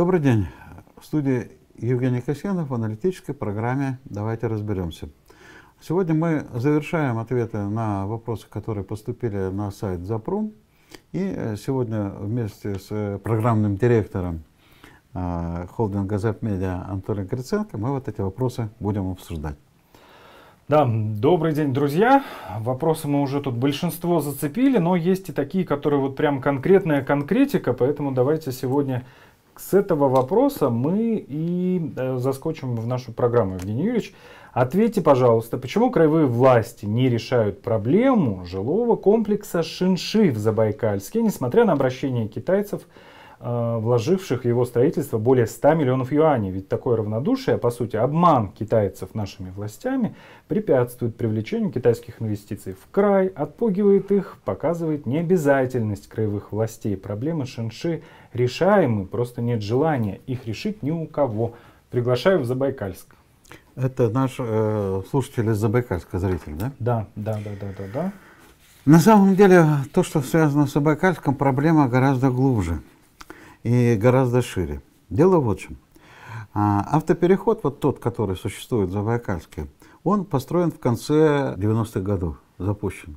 Добрый день. В студии Евгений Касьянов в аналитической программе «Давайте разберемся». Сегодня мы завершаем ответы на вопросы, которые поступили на сайт Запрум. И э, сегодня вместе с э, программным директором э, холдинга Запмедиа Антоном Гриценко мы вот эти вопросы будем обсуждать. Да, добрый день, друзья. Вопросы мы уже тут большинство зацепили, но есть и такие, которые вот прям конкретная конкретика, поэтому давайте сегодня с этого вопроса мы и э, заскочим в нашу программу, Евгений Юрьевич. Ответьте, пожалуйста, почему краевые власти не решают проблему жилого комплекса Шинши в Забайкальске, несмотря на обращение китайцев Э, вложивших в его строительство более 100 миллионов юаней. Ведь такое равнодушие, по сути, обман китайцев нашими властями препятствует привлечению китайских инвестиций в край, отпугивает их, показывает необязательность краевых властей. Проблемы шинши решаемы, просто нет желания их решить ни у кого. Приглашаю в Забайкальск. Это наш э, слушатель из Забайкальска, зритель, да? Да, да, да, да, да, да. На самом деле, то, что связано с Забайкальском, проблема гораздо глубже и гораздо шире. Дело в чем. А, автопереход, вот тот, который существует в Забайкальске, он построен в конце 90-х годов, запущен.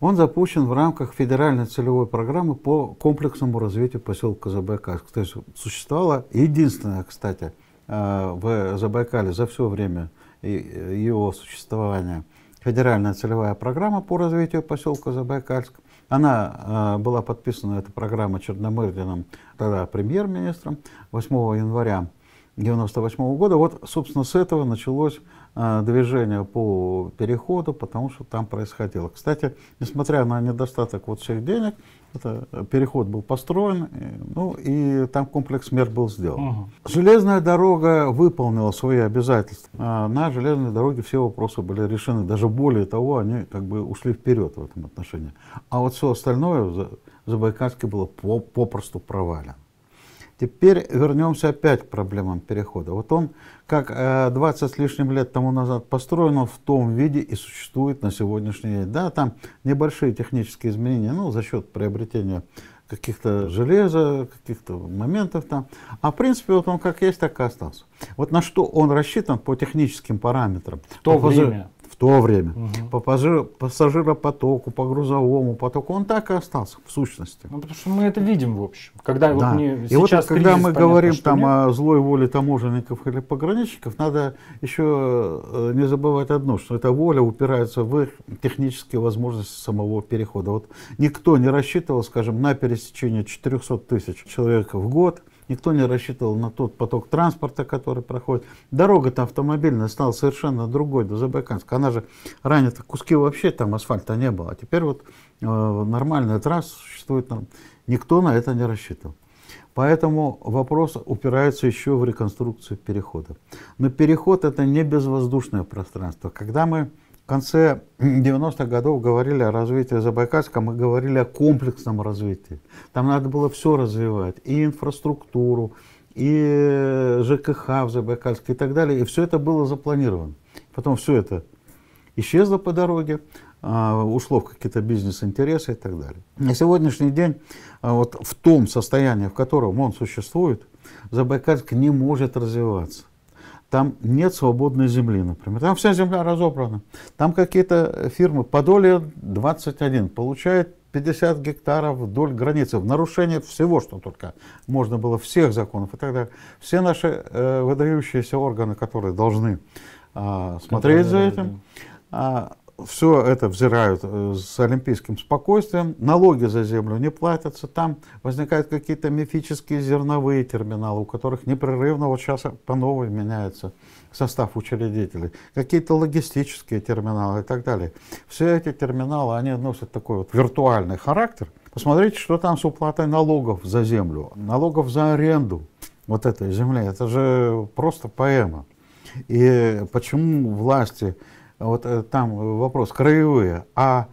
Он запущен в рамках федеральной целевой программы по комплексному развитию поселка Забайкальск. То есть существовала единственная, кстати, а, в Забайкале за все время его существования федеральная целевая программа по развитию поселка Забайкальск – она а, была подписана, эта программа Черномырдиным, тогда премьер-министром, 8 января 1998 года. Вот, собственно, с этого началось а, движение по переходу, потому что там происходило. Кстати, несмотря на недостаток вот всех денег, это переход был построен, ну и там комплекс мер был сделан. Угу. Железная дорога выполнила свои обязательства. А на железной дороге все вопросы были решены. Даже более того, они как бы ушли вперед в этом отношении. А вот все остальное за Забайкальске было попросту провалено. Теперь вернемся опять к проблемам перехода. Вот он, как 20 э, с лишним лет тому назад построен, он в том виде и существует на сегодняшний день. Да, там небольшие технические изменения, ну, за счет приобретения каких-то железа, каких-то моментов там. А в принципе, вот он как есть, так и остался. Вот на что он рассчитан по техническим параметрам. В то по время то время, угу. по пассажир, пассажиропотоку, по грузовому потоку, он так и остался в сущности. Ну, потому что мы это видим, в общем. Когда да. вот мне и вот когда мы понятно, говорим там нет. о злой воле таможенников или пограничников, надо еще э, не забывать одно, что эта воля упирается в их технические возможности самого перехода. Вот никто не рассчитывал, скажем, на пересечение 400 тысяч человек в год – никто не рассчитывал на тот поток транспорта, который проходит. Дорога-то автомобильная стала совершенно другой до Забайкальска. Она же ранее то куски вообще там асфальта не было, а теперь вот э, нормальная трасса существует. Никто на это не рассчитывал. Поэтому вопрос упирается еще в реконструкцию перехода. Но переход это не безвоздушное пространство. Когда мы в конце 90-х годов говорили о развитии Забайкальска, мы говорили о комплексном развитии. Там надо было все развивать, и инфраструктуру, и э, ЖКХ в Забайкальске и так далее. И все это было запланировано. Потом все это исчезло по дороге, а, ушло в какие-то бизнес-интересы и так далее. На сегодняшний день, а, вот в том состоянии, в котором он существует, Забайкальск не может развиваться. Там нет свободной земли, например. Там вся земля разобрана. Там какие-то фирмы. Подолье 21 получает 50 гектаров вдоль границы, в нарушение всего, что только можно было, всех законов и так далее. Все наши э, выдающиеся органы, которые должны э, смотреть за этим, да, а, все это взирают э, с олимпийским спокойствием, налоги за землю не платятся, там возникают какие-то мифические зерновые терминалы, у которых непрерывно вот сейчас по новой меняется состав учредителей, какие-то логистические терминалы и так далее. Все эти терминалы, они носят такой вот виртуальный характер. Посмотрите, что там с уплатой налогов за землю, налогов за аренду вот этой земли. Это же просто поэма. И почему власти вот э, там э, вопрос краевые, а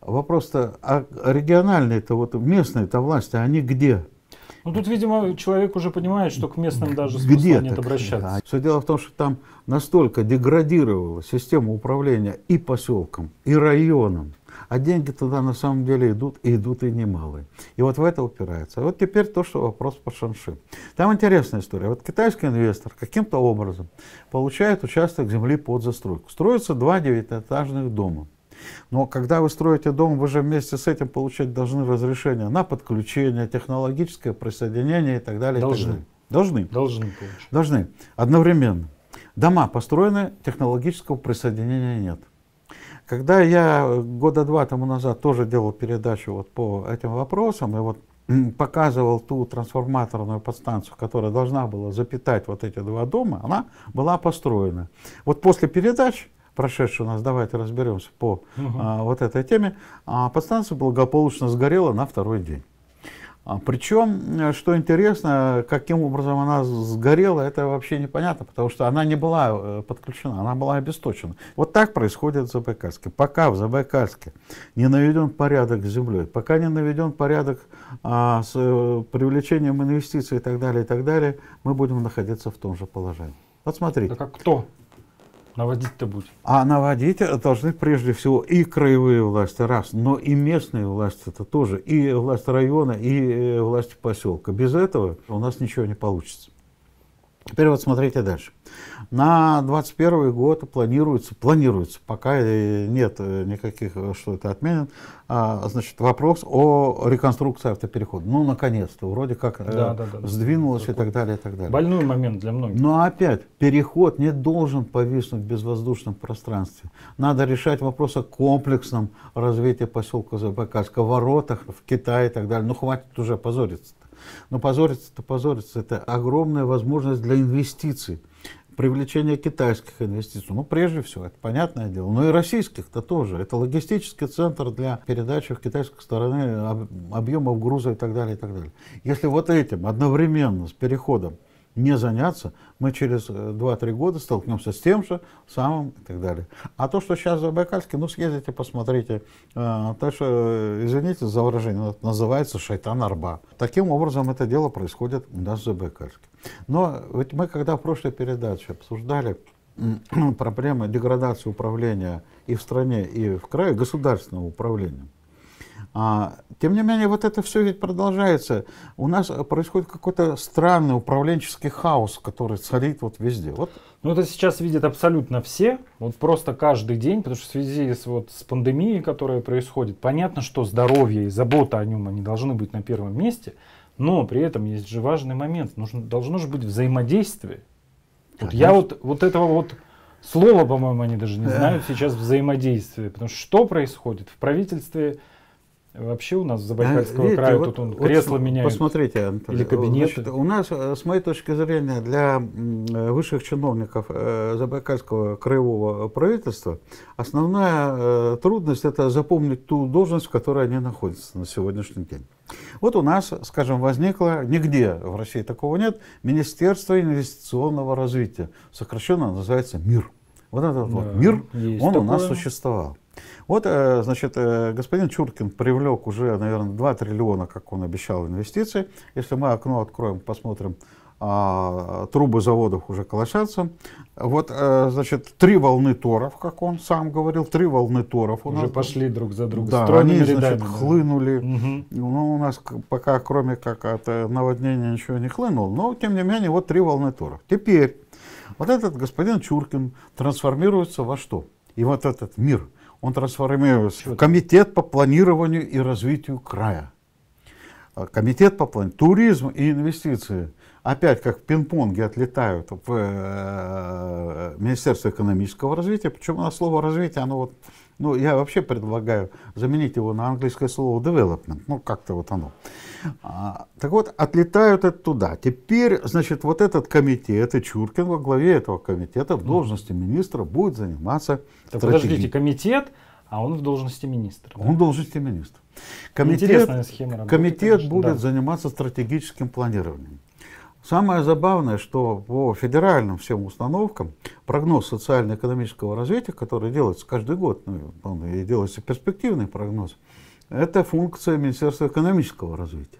вопрос-то а региональные-то, вот местные-то власти, они где? Ну тут, видимо, человек уже понимает, что к местным даже смысла Где нет обращаться. Да. Все дело в том, что там настолько деградировала система управления и поселком, и районом, а деньги туда на самом деле идут, и идут и немалые. И вот в это упирается. А вот теперь то, что вопрос по Шанши. Там интересная история. Вот китайский инвестор каким-то образом получает участок земли под застройку. Строятся два девятиэтажных дома. Но когда вы строите дом, вы же вместе с этим получать должны разрешение на подключение, технологическое присоединение и так далее. Должны. Так далее. Должны. Должны. Получить. Должны. Одновременно. Дома построены, технологического присоединения нет. Когда я э, года два тому назад тоже делал передачу вот по этим вопросам и вот показывал ту трансформаторную подстанцию, которая должна была запитать вот эти два дома, она была построена. Вот после передач прошедший у нас, давайте разберемся по угу. а, вот этой теме, а, подстанция благополучно сгорела на второй день. А, причем, э, что интересно, каким образом она сгорела, это вообще непонятно, потому что она не была э, подключена, она была обесточена. Вот так происходит в Забайкальске. Пока в Забайкальске не наведен порядок с землей, пока не наведен порядок а, с э, привлечением инвестиций и так далее, и так далее, мы будем находиться в том же положении. Вот смотрите. Так а кто Наводить-то будет. А наводить должны прежде всего и краевые власти, раз, но и местные власти это тоже, и власть района, и э, власть поселка. Без этого у нас ничего не получится. Теперь вот смотрите дальше. На 2021 год планируется, планируется, пока э, нет э, никаких, э, что это отменен, а, значит, вопрос о реконструкции автоперехода. Ну, наконец-то, вроде как да, э, да, да, сдвинулось да, и так далее, и так далее. Больной момент для многих. Но опять, переход не должен повиснуть в безвоздушном пространстве. Надо решать вопрос о комплексном развитии поселка Забайкальска, воротах в Китае и так далее. Ну, хватит уже позориться -то. Но позориться-то позориться, это огромная возможность для инвестиций привлечения китайских инвестиций. Ну, прежде всего, это понятное дело. Но и российских-то тоже. Это логистический центр для передачи в китайской стороны объемов груза и так далее, и так далее. Если вот этим одновременно с переходом не заняться, мы через 2-3 э, года столкнемся с тем же самым и так далее. А то, что сейчас в Байкальске, ну съездите, посмотрите. Э, так что, э, извините за выражение, называется шайтан арба. Таким образом это дело происходит у нас в Забайкальске. Но ведь мы когда в прошлой передаче обсуждали проблемы деградации управления и в стране, и в крае, государственного управления, а, тем не менее, вот это все ведь продолжается. У нас э, происходит какой-то странный управленческий хаос, который царит вот везде. Вот. Ну, это сейчас видят абсолютно все, вот просто каждый день, потому что в связи с, вот, с пандемией, которая происходит, понятно, что здоровье и забота о нем, они должны быть на первом месте, но при этом есть же важный момент, нужно, должно же быть взаимодействие. Вот я вот, вот этого вот слова, по-моему, они даже не знают сейчас взаимодействие, потому что что происходит в правительстве, Вообще у нас в Забайкальского Видите, края вот, тут он вот кресло меняет. Посмотрите, Антон, или кабинет. Значит, у нас, э, с моей точки зрения, для высших чиновников э, Забайкальского краевого правительства основная э, трудность это запомнить ту должность, в которой они находятся на сегодняшний день. Вот у нас, скажем, возникло, нигде в России такого нет, Министерство инвестиционного развития, сокращенно называется МИР. Вот этот да, вот МИР, он такое. у нас существовал. Вот, э, значит, э, господин Чуркин привлек уже, наверное, 2 триллиона, как он обещал, инвестиций. Если мы окно откроем, посмотрим, а, трубы заводов уже колошатся. Вот, э, значит, три волны торов, как он сам говорил, три волны торов у уже нас. Уже пошли друг за другом. Да, они, рядами, значит, да. хлынули. Угу. Ну, у нас пока, кроме как от наводнения, ничего не хлынуло. Но, тем не менее, вот три волны торов. Теперь вот этот господин Чуркин трансформируется во что? И вот этот мир – он трансформировался в комитет по планированию и развитию края. А, комитет по планированию, туризм и инвестиции. Опять как пинг-понги отлетают в э, Министерство экономического развития. Почему на слово развитие, оно вот ну, я вообще предлагаю заменить его на английское слово development. Ну, как-то вот оно. А, так вот, отлетают это туда. Теперь, значит, вот этот комитет, и Чуркин во главе этого комитета в должности министра будет заниматься так стратегией. Подождите, комитет, а он в должности министра. Он да? в должности министра. Комитет, Интересная схема работы, Комитет конечно, будет да. заниматься стратегическим планированием. Самое забавное, что по федеральным всем установкам прогноз социально-экономического развития, который делается каждый год, ну, он и делается перспективный прогноз, это функция Министерства экономического развития.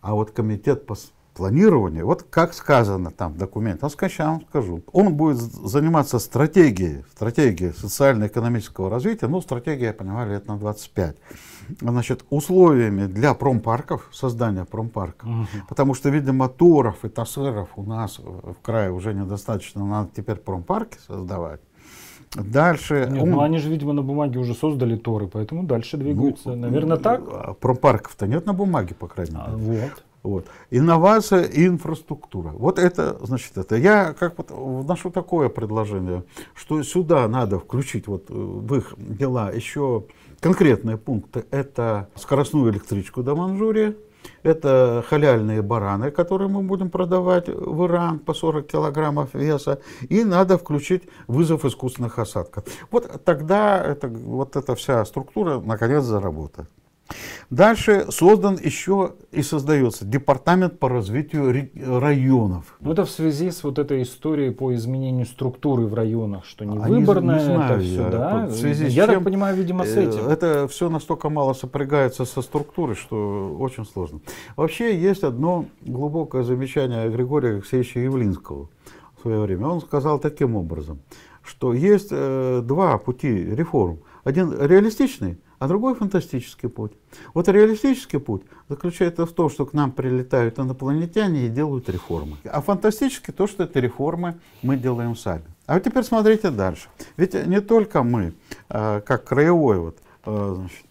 А вот комитет по планирование, вот как сказано там в документе, он, я вам скажу, он будет заниматься стратегией, стратегией социально-экономического развития, ну, стратегия, я понимаю, лет на 25. Значит, условиями для промпарков, создания промпарков, угу. потому что, видимо, туров и тасыров у нас в крае уже недостаточно, надо теперь промпарки создавать. Дальше. Нет, он... ну они же, видимо, на бумаге уже создали торы, поэтому дальше двигаются. Ну, Наверное, э, так. Э, промпарков-то нет на бумаге, по крайней а, мере. А, вот. Вот. Инновация и инфраструктура. Вот это, значит, это. Я как вот вношу такое предложение, что сюда надо включить вот э, в их дела еще конкретные пункты. Это скоростную электричку до Манчжурии, это халяльные бараны, которые мы будем продавать в Иран по 40 килограммов веса. И надо включить вызов искусственных осадков. Вот тогда это, вот эта вся структура наконец заработает. Дальше создан еще и создается департамент по развитию районов. Ну это в связи с вот этой историей по изменению структуры в районах, что не выборное, не знаю, все, я, да? В связи я с чем, так понимаю, видимо, с э, этим. Это все настолько мало сопрягается со структурой, что очень сложно. Вообще есть одно глубокое замечание Григория Алексеевича Явлинского в свое время. Он сказал таким образом, что есть э, два пути реформ. Один реалистичный, а другой фантастический путь. Вот реалистический путь заключается в том, что к нам прилетают инопланетяне и делают реформы. А фантастический то, что эти реформы мы делаем сами. А вот теперь смотрите дальше. Ведь не только мы, а, как краевой вот, а, значит,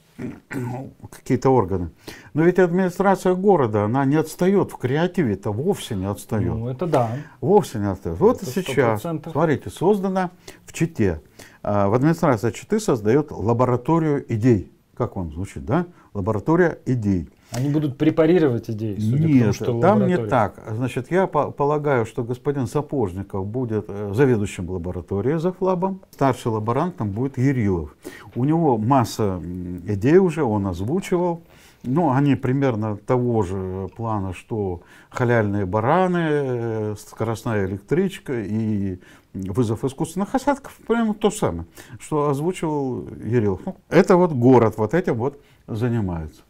какие-то органы. Но ведь администрация города, она не отстает в креативе-то, вовсе не отстает. Ну, это да. Вовсе не отстает. Это вот 100%. сейчас, смотрите, создано в Чите. А, в администрации Читы создает лабораторию идей. Как вам звучит, да? Лаборатория идей. Они будут препарировать идеи, судя Нет, тому, что там не так. Значит, я по полагаю, что господин Сапожников будет э, заведующим лабораторией за флабом. Старший там будет Ерилов. У него масса идей уже, он озвучивал. Ну, они примерно того же плана, что халяльные бараны, э, скоростная электричка и вызов искусственных осадков, прямо то самое, что озвучивал Ерилов. Ну, это вот город вот этим вот занимается.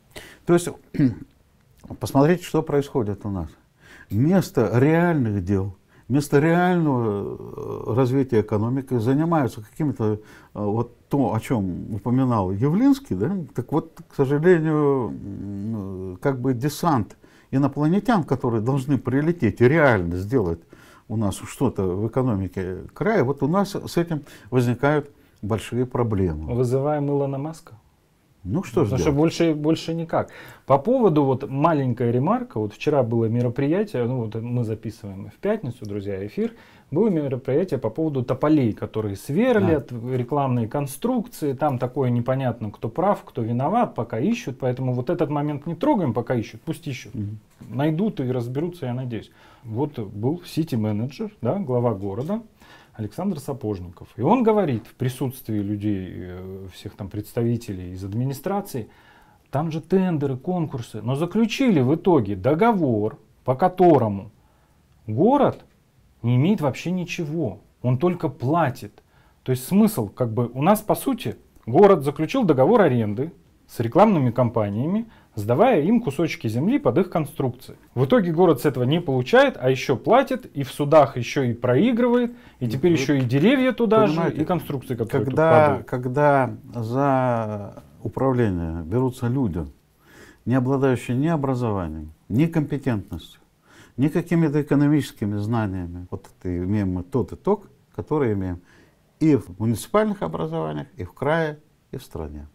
То есть посмотрите, что происходит у нас. Вместо реальных дел, вместо реального э, развития экономики занимаются какими-то, э, вот то, о чем упоминал Явлинский, да? так вот, к сожалению, э, как бы десант инопланетян, которые должны прилететь и реально сделать у нас что-то в экономике края, вот у нас с этим возникают большие проблемы. Вызываем Илона Маска? Ну что ж. что больше, больше никак. По поводу вот маленькая ремарка. Вот вчера было мероприятие, ну вот мы записываем в пятницу, друзья, эфир. Было мероприятие по поводу тополей, которые сверлят, да. рекламные конструкции. Там такое непонятно, кто прав, кто виноват, пока ищут. Поэтому вот этот момент не трогаем, пока ищут. Пусть ищут. Угу. Найдут и разберутся, я надеюсь. Вот был сити-менеджер, да, глава города Александр Сапожников. И он говорит в присутствии людей, э, всех там представителей из администрации, там же тендеры, конкурсы, но заключили в итоге договор, по которому город не имеет вообще ничего, он только платит. То есть смысл, как бы у нас по сути, город заключил договор аренды с рекламными компаниями, сдавая им кусочки земли под их конструкции. В итоге город с этого не получает, а еще платит, и в судах еще и проигрывает, и теперь Вы ну, еще и деревья туда же, и конструкции, которые когда, тут Когда за управление берутся люди, не обладающие ни образованием, ни компетентностью, ни какими-то экономическими знаниями, вот это имеем мы тот итог, который имеем и в муниципальных образованиях, и в крае, и в стране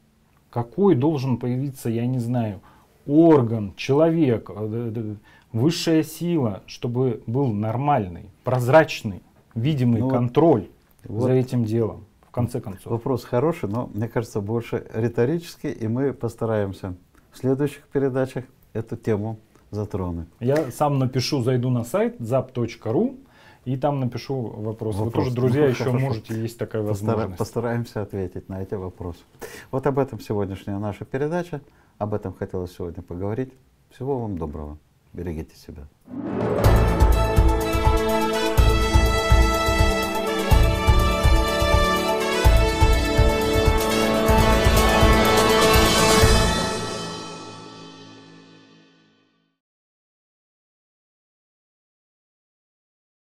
какой должен появиться, я не знаю, орган, человек, э, э, э, высшая сила, чтобы был нормальный, прозрачный, видимый ну, контроль вот за этим делом, в конце концов. Вопрос хороший, но, мне кажется, больше риторический, и мы постараемся в следующих передачах эту тему затронуть. Я сам напишу, зайду на сайт zap.ru, и там напишу вопрос. вопрос. Вы тоже, друзья, ну, еще хорошо. можете, есть такая возможность. Постараемся ответить на эти вопросы. Вот об этом сегодняшняя наша передача. Об этом хотелось сегодня поговорить. Всего вам доброго. Берегите себя.